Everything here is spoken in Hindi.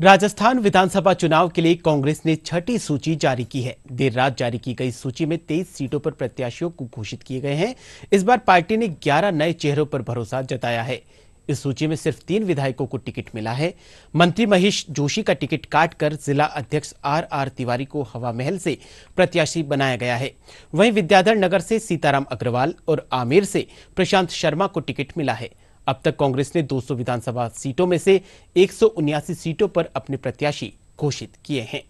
राजस्थान विधानसभा चुनाव के लिए कांग्रेस ने छठी सूची जारी की है देर रात जारी की गई सूची में तेईस सीटों पर प्रत्याशियों को घोषित किए गए हैं इस बार पार्टी ने 11 नए चेहरों पर भरोसा जताया है इस सूची में सिर्फ तीन विधायकों को टिकट मिला है मंत्री महेश जोशी का टिकट काटकर जिला अध्यक्ष आर आर तिवारी को हवा महल से प्रत्याशी बनाया गया है वहीं विद्याधर नगर से सीताराम अग्रवाल और आमेर से प्रशांत शर्मा को टिकट मिला है अब तक कांग्रेस ने 200 विधानसभा सीटों में से एक सीटों पर अपने प्रत्याशी घोषित किए हैं